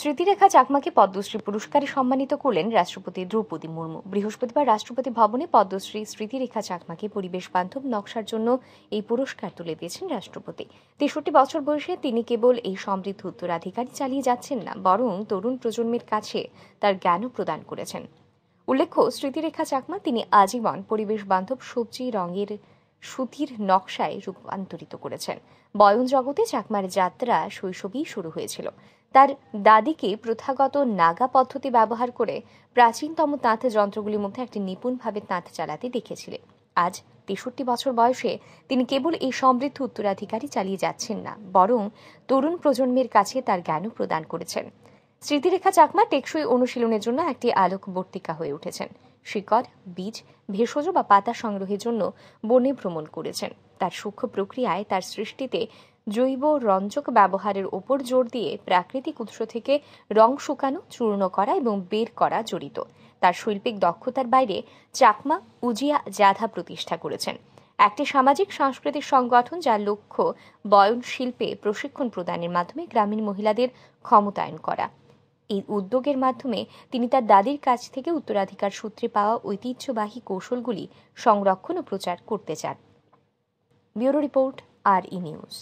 স্মৃতিরেখা চাকমাকে পদ্মশ্রী পুরস্কারে সম্মানিত করলেন রাষ্ট্রপতি দ্রৌপদী মুর্মু বৃহস্পতিবার রাষ্ট্রপতি ভবনে পদ্মশ্রী স্মৃতিরেখা চাকমাকে পরিবেশ বান্ধব নকশার জন্য এই পুরস্কার তুলে দিয়েছেন রাষ্ট্রপতি তেষট্টি বছর বয়সে তিনি কেবল এই সমৃদ্ধ উত্তরাধিকারী চালিয়ে যাচ্ছেন না বরং তরুণ প্রজন্মের কাছে তার জ্ঞানও প্রদান করেছেন উল্লেখ্য স্মৃতিরেখা চাকমা তিনি আজীবন পরিবেশ বান্ধব সবজি রঙের সুতির নকশায় রূপান্তরিত করেছেন বয়ন জগতে চাকমার যাত্রা শৈশবেই শুরু হয়েছিল তার দাদিকে প্রথাগত নাগা পদ্ধতি ব্যবহার করে প্রাচীনতম তাঁত যন্ত্রগুলির মধ্যে একটি নিপুণভাবে তাঁত চালাতে দেখেছিলেন আজ তেষট্টি বছর বয়সে তিনি কেবল এই সমৃদ্ধ উত্তরাধিকারী চালিয়ে যাচ্ছেন না বরং তরুণ প্রজন্মের কাছে তার জ্ঞানও প্রদান করেছেন স্মৃতিরেখা চাকমা টেকসই অনুশীলনের জন্য একটি আলোকবর্তিকা হয়ে উঠেছেন শিকড় বীজ ভেষজ বা পাতা সংগ্রহের জন্য বনে ভ্রমণ করেছেন তার সূক্ষ্ম প্রক্রিয়ায় তার সৃষ্টিতে জৈব রঞ্জক ব্যবহারের ওপর জোর দিয়ে প্রাকৃতিক উৎস থেকে রং শুকানো চূর্ণ করা এবং বের করা জড়িত তার শৈল্পিক দক্ষতার বাইরে চাকমা উজিয়া জাধা প্রতিষ্ঠা করেছেন একটি সামাজিক সাংস্কৃতিক সংগঠন যার লক্ষ্য বয়ন শিল্পে প্রশিক্ষণ প্রদানের মাধ্যমে গ্রামীণ মহিলাদের ক্ষমতায়ন করা এই উদ্যোগের মাধ্যমে তিনি তার দাদির কাছ থেকে উত্তরাধিকার সূত্রে পাওয়া ঐতিহ্যবাহী কৌশলগুলি সংরক্ষণ ও প্রচার করতে চান ব্যুরো রিপোর্ট আর ই নিউজ